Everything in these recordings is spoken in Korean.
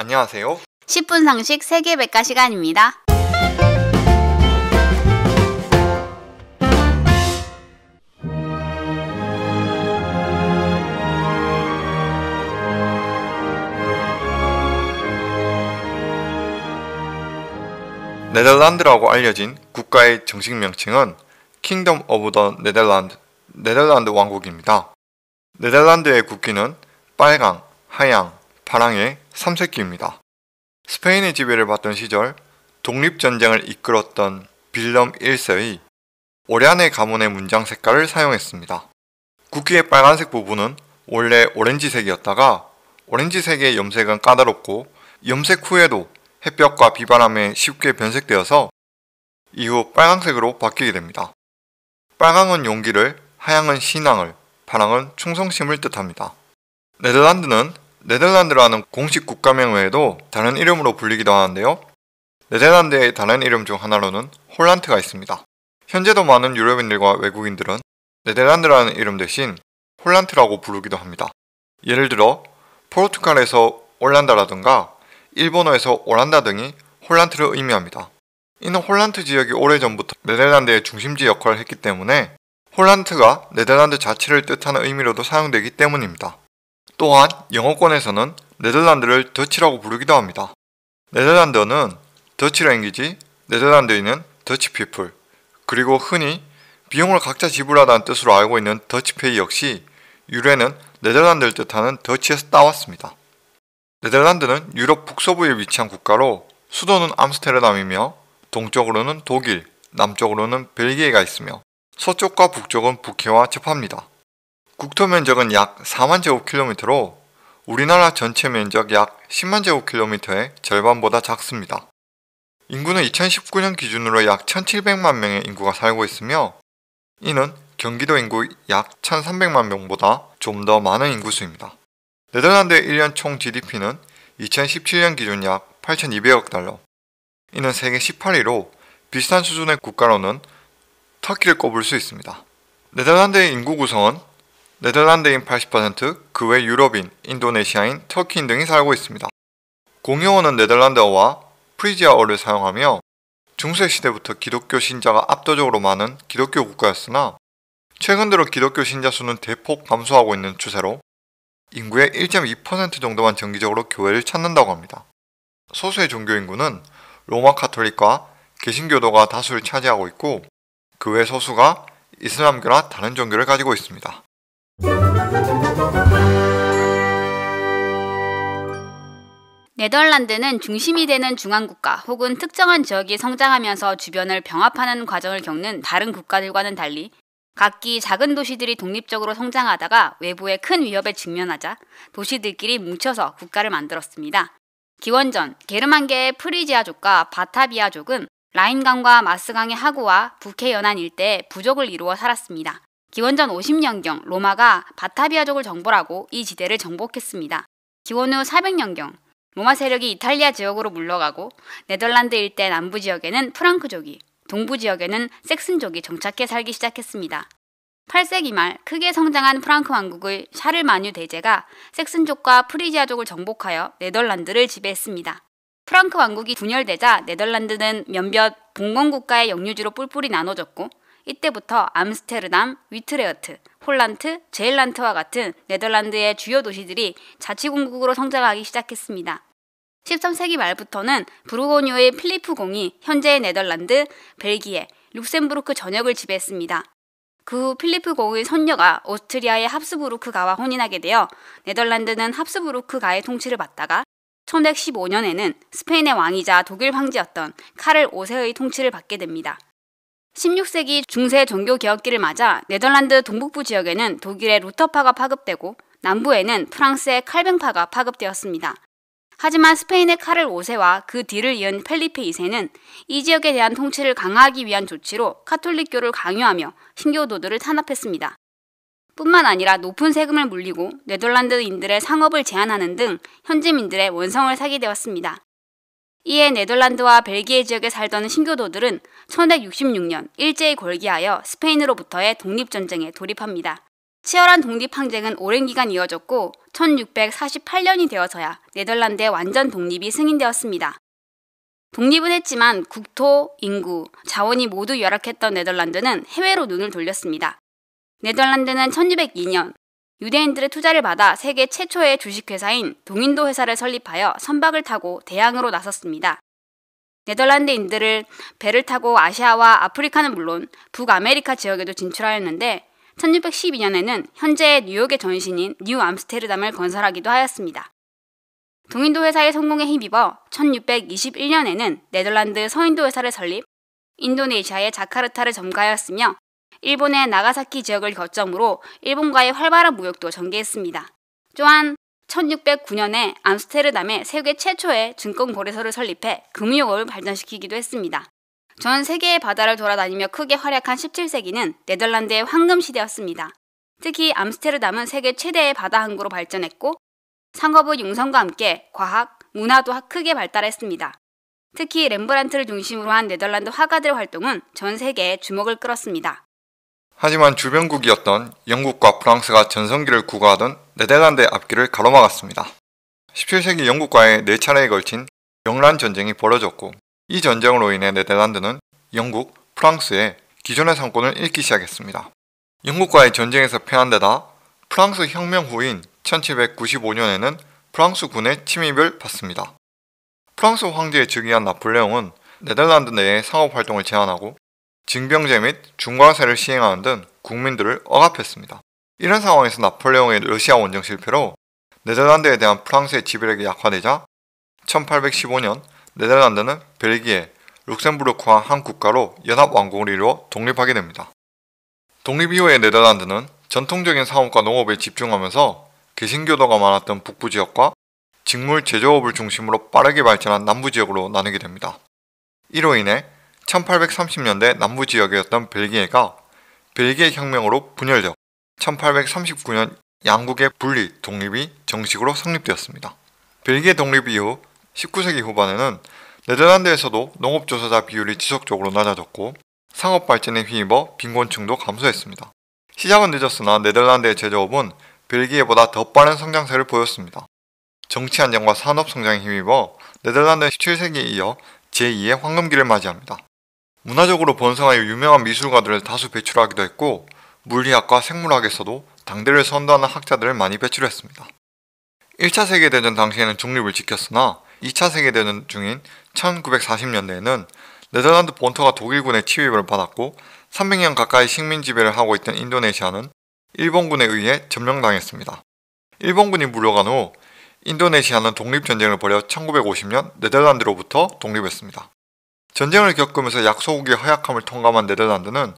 안녕하세요. 10분 상식 세계백과 시간입니다. 네덜란드라고 알려진 국가의 정식 명칭은 Kingdom n of the e 킹덤 오브 더 네덜란드, 네덜란드 왕국입니다. 네덜란드의 국기는 빨강, 하양, 파랑의 3세기입니다. 스페인의 지배를 받던 시절 독립전쟁을 이끌었던 빌럼 1세의 오리안의 가문의 문장 색깔을 사용했습니다. 국기의 빨간색 부분은 원래 오렌지색이었다가 오렌지색의 염색은 까다롭고 염색 후에도 햇볕과 비바람에 쉽게 변색되어서 이후 빨강색으로 바뀌게 됩니다. 빨강은 용기를, 하양은 신앙을, 파랑은 충성심을 뜻합니다. 네덜란드는 네덜란드라는 공식 국가명 외에도 다른 이름으로 불리기도 하는데요. 네덜란드의 다른 이름 중 하나로는 홀란트가 있습니다. 현재도 많은 유럽인들과 외국인들은 네덜란드라는 이름 대신 홀란트라고 부르기도 합니다. 예를 들어 포르투갈에서 올란다라든가 일본어에서 오란다 등이 홀란트를 의미합니다. 이는 홀란트 지역이 오래전부터 네덜란드의 중심지 역할을 했기 때문에 홀란트가 네덜란드 자체를 뜻하는 의미로도 사용되기 때문입니다. 또한 영어권에서는 네덜란드를 더치라고 부르기도 합니다. 네덜란드는 더치 랭귀지, 네덜란드에 있는 더치 피플, 그리고 흔히 비용을 각자 지불하다는 뜻으로 알고 있는 더치페이 역시 유래는 네덜란드를 뜻하는 더치에서 따왔습니다. 네덜란드는 유럽 북서부에 위치한 국가로 수도는 암스테르담이며 동쪽으로는 독일, 남쪽으로는 벨기에가 있으며 서쪽과 북쪽은 북해와 접합니다. 국토 면적은 약 4만 제곱킬로미터로 우리나라 전체 면적 약 10만 제곱킬로미터의 절반보다 작습니다. 인구는 2019년 기준으로 약 1,700만 명의 인구가 살고 있으며 이는 경기도 인구 약 1,300만 명보다 좀 더 많은 인구수입니다. 네덜란드의 1년 총 GDP는 2017년 기준 약 8,200억 달러. 이는 세계 18위로 비슷한 수준의 국가로는 터키를 꼽을 수 있습니다. 네덜란드의 인구 구성은 네덜란드인 80%, 그 외 유럽인, 인도네시아인, 터키인 등이 살고 있습니다. 공용어는 네덜란드어와 프리지아어를 사용하며 중세시대부터 기독교 신자가 압도적으로 많은 기독교 국가였으나 최근 들어 기독교 신자 수는 대폭 감소하고 있는 추세로 인구의 1.2% 정도만 정기적으로 교회를 찾는다고 합니다. 소수의 종교 인구는 로마 카톨릭과 개신교도가 다수를 차지하고 있고 그 외 소수가 이슬람교나 다른 종교를 가지고 있습니다. 네덜란드는 중심이 되는 중앙국가 혹은 특정한 지역이 성장하면서 주변을 병합하는 과정을 겪는 다른 국가들과는 달리 각기 작은 도시들이 독립적으로 성장하다가 외부의 큰 위협에 직면하자 도시들끼리 뭉쳐서 국가를 만들었습니다. 기원전 게르만계의 프리지아족과 바타비아족은 라인강과 마스강의 하구와 북해 연안 일대에 부족을 이루어 살았습니다. 기원전 50년경 로마가 바타비아족을 정벌하고 이 지대를 정복했습니다. 기원 후 400년경 로마 세력이 이탈리아 지역으로 물러가고 네덜란드 일대 남부 지역에는 프랑크족이, 동부 지역에는 섹슨족이 정착해 살기 시작했습니다. 8세기 말 크게 성장한 프랑크 왕국의 샤를마뉴 대제가 섹슨족과 프리지아족을 정복하여 네덜란드를 지배했습니다. 프랑크 왕국이 분열되자 네덜란드는 몇몇 봉건국가의 영유지로 뿔뿔이 나눠졌고 이때부터 암스테르담, 위트레어트, 폴란트, 제일란트와 같은 네덜란드의 주요 도시들이 자치공국으로 성장하기 시작했습니다. 13세기 말부터는 브루고뉴의 필리프 공이 현재의 네덜란드, 벨기에, 룩셈부르크 전역을 지배했습니다. 그 후 필리프 공의 선녀가 오스트리아의 합스부르크가와 혼인하게 되어 네덜란드는 합스부르크가의 통치를 받다가 1115년에는 스페인의 왕이자 독일 황제였던 카를 5세의 통치를 받게 됩니다. 16세기 중세 종교 개혁기를 맞아 네덜란드 동북부 지역에는 독일의 루터파가 파급되고 남부에는 프랑스의 칼뱅파가 파급되었습니다. 하지만 스페인의 카를 5세와 그 뒤를 이은 펠리페 2세는 이 지역에 대한 통치를 강화하기 위한 조치로 카톨릭교를 강요하며 신교도들을 탄압했습니다. 뿐만 아니라 높은 세금을 물리고 네덜란드인들의 상업을 제한하는 등 현지민들의 원성을 사게 되었습니다. 이에 네덜란드와 벨기에 지역에 살던 신교도들은 1166년 일제히 골기하여 스페인으로부터의 독립전쟁에 돌입합니다. 치열한 독립항쟁은 오랜 기간 이어졌고 1648년이 되어서야 네덜란드의 완전 독립이 승인되었습니다. 독립은 했지만 국토, 인구, 자원이 모두 열악했던 네덜란드는 해외로 눈을 돌렸습니다. 네덜란드는 1 2 0 2년 유대인들의 투자를 받아 세계 최초의 주식회사인 동인도 회사를 설립하여 선박을 타고 대양으로 나섰습니다. 네덜란드인들을 배를 타고 아시아와 아프리카는 물론 북아메리카 지역에도 진출하였는데 1612년에는 현재의 뉴욕의 전신인 뉴 암스테르담을 건설하기도 하였습니다. 동인도 회사의 성공에 힘입어 1621년에는 네덜란드 서인도 회사를 설립, 인도네시아의 자카르타를 점거하였으며 일본의 나가사키 지역을 거점으로 일본과의 활발한 무역도 전개했습니다. 또한 1609년에 암스테르담에 세계 최초의 증권 거래소를 설립해 금융업을 발전시키기도 했습니다. 전 세계의 바다를 돌아다니며 크게 활약한 17세기는 네덜란드의 황금 시대였습니다. 특히 암스테르담은 세계 최대의 바다 항구로 발전했고 상업의 융성과 함께 과학, 문화도 크게 발달했습니다. 특히 렘브란트를 중심으로 한 네덜란드 화가들의 활동은 전 세계에 주목을 끌었습니다. 하지만 주변국이었던 영국과 프랑스가 전성기를 구가하던 네덜란드의 앞길을 가로막았습니다. 17세기 영국과의 4차례에 걸친 영란 전쟁이 벌어졌고 이 전쟁으로 인해 네덜란드는 영국, 프랑스의 기존의 상권을 잃기 시작했습니다. 영국과의 전쟁에서 패한 데다 프랑스 혁명 후인 1795년에는 프랑스 군의 침입을 받습니다. 프랑스 황제에 즉위한 나폴레옹은 네덜란드 내에 상업 활동을 제한하고 징병제 및 중과세를 시행하는 등 국민들을 억압했습니다. 이런 상황에서 나폴레옹의 러시아 원정 실패로 네덜란드에 대한 프랑스의 지배력이 약화되자 1815년 네덜란드는 벨기에, 룩셈부르크와 한 국가로 연합왕국을 이루어 독립하게 됩니다. 독립 이후의 네덜란드는 전통적인 사업과 농업에 집중하면서 개신교도가 많았던 북부 지역과 직물 제조업을 중심으로 빠르게 발전한 남부 지역으로 나누게 됩니다. 이로 인해 1830년대 남부 지역이었던 벨기에가 벨기에 혁명으로 분열되어 1839년 양국의 분리 독립이 정식으로 성립되었습니다. 벨기에 독립 이후 19세기 후반에는 네덜란드에서도 농업조사자 비율이 지속적으로 낮아졌고 상업 발전에 휘입어 빈곤층도 감소했습니다. 시작은 늦었으나 네덜란드의 제조업은 벨기에보다 더 빠른 성장세를 보였습니다. 정치 안정과 산업 성장에 힘입어 네덜란드 17세기에 이어 제2의 황금기를 맞이합니다. 문화적으로 번성하여 유명한 미술가들을 다수 배출하기도 했고 물리학과 생물학에서도 당대를 선도하는 학자들을 많이 배출했습니다. 1차 세계대전 당시에는 중립을 지켰으나 2차 세계대전 중인 1940년대에는 네덜란드 본토가 독일군의 침입을 받았고 300년 가까이 식민 지배를 하고 있던 인도네시아는 일본군에 의해 점령당했습니다. 일본군이 물러간 후 인도네시아는 독립전쟁을 벌여 1950년 네덜란드로부터 독립했습니다. 전쟁을 겪으면서 약소국의 허약함을 통감한 네덜란드는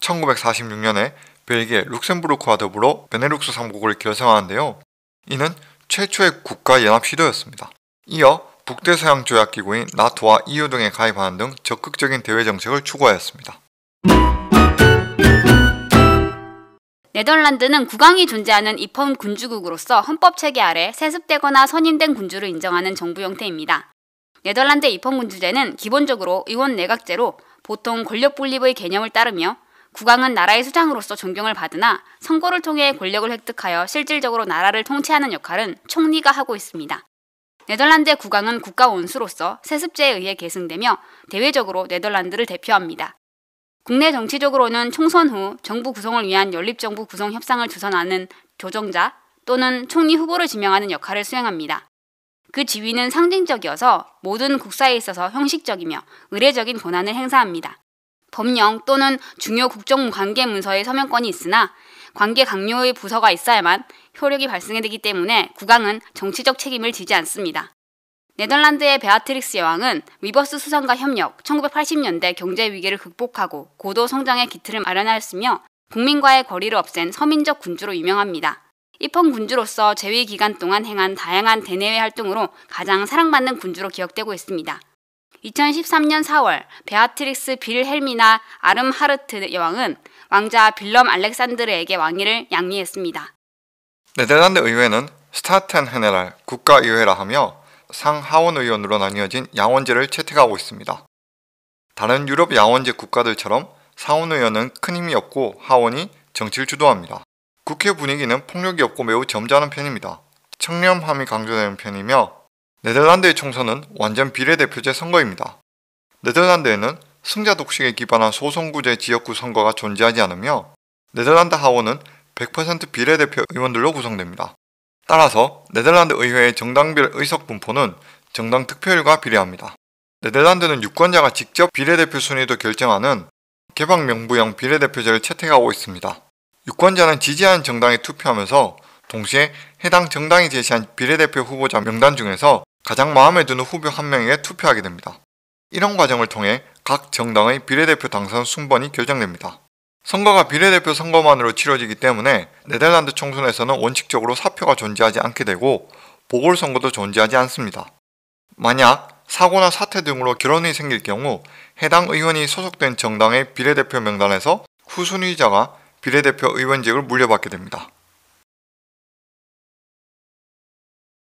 1946년에 벨기에, 룩셈부르크와 더불어 베네룩스 3국을 결성하는데요. 이는 최초의 국가연합 시도였습니다. 이어 북대서양 조약기구인 나토와 EU 등에 가입하는 등 적극적인 대외 정책을 추구하였습니다. 네덜란드는 국왕이 존재하는 입헌 군주국으로서 헌법 체계 아래 세습되거나 선임된 군주를 인정하는 정부 형태입니다. 네덜란드 입헌군주제는 기본적으로 의원 내각제로 보통 권력 분립의 개념을 따르며 국왕은 나라의 수장으로서 존경을 받으나 선거를 통해 권력을 획득하여 실질적으로 나라를 통치하는 역할은 총리가 하고 있습니다. 네덜란드의 국왕은 국가 원수로서 세습제에 의해 계승되며 대외적으로 네덜란드를 대표합니다. 국내 정치적으로는 총선 후 정부 구성을 위한 연립정부 구성 협상을 주선하는 조정자 또는 총리 후보를 지명하는 역할을 수행합니다. 그 지위는 상징적이어서 모든 국사에 있어서 형식적이며 의례적인 권한을 행사합니다. 법령 또는 중요 국정 관계 문서의 서명권이 있으나 관계 강요의 부서가 있어야만 효력이 발생되기 때문에 국왕은 정치적 책임을 지지 않습니다. 네덜란드의 베아트릭스 여왕은 위버스 수상과 협력 1980년대 경제 위기를 극복하고 고도 성장의 기틀을 마련하였으며 국민과의 거리를 없앤 서민적 군주로 유명합니다. 입헌 군주로서 재위 기간 동안 행한 다양한 대내외 활동으로 가장 사랑받는 군주로 기억되고 있습니다. 2013년 4월 베아트릭스 빌헬미나 아름하르트 여왕은 왕자 빌럼 알렉산드르에게 왕위를 양리했습니다. 네덜란드 의회는 스타텐 헤네랄 국가의회라 하며 상하원 의원으로 나뉘어진 양원제를 채택하고 있습니다. 다른 유럽 양원제 국가들처럼 상원 의원은 큰 힘이 없고 하원이 정치를 주도합니다. 국회 분위기는 폭력이 없고 매우 점잖은 편입니다. 청렴함이 강조되는 편이며 네덜란드의 총선은 완전 비례대표제 선거입니다. 네덜란드에는 승자 독식에 기반한 소선구제 지역구 선거가 존재하지 않으며 네덜란드 하원은 100% 비례대표 의원들로 구성됩니다. 따라서 네덜란드 의회의 정당별 의석 분포는 정당 득표율과 비례합니다. 네덜란드는 유권자가 직접 비례대표 순위도 결정하는 개방명부형 비례대표제를 채택하고 있습니다. 유권자는 지지하는 정당에 투표하면서 동시에 해당 정당이 제시한 비례대표 후보자 명단 중에서 가장 마음에 드는 후보 한 명에게 투표하게 됩니다. 이런 과정을 통해 각 정당의 비례대표 당선 순번이 결정됩니다. 선거가 비례대표 선거만으로 치러지기 때문에 네덜란드 총선에서는 원칙적으로 사표가 존재하지 않게 되고 보궐선거도 존재하지 않습니다. 만약 사고나 사태 등으로 결혼이 생길 경우 해당 의원이 소속된 정당의 비례대표 명단에서 후순위자가 비례대표 의원직을 물려받게 됩니다.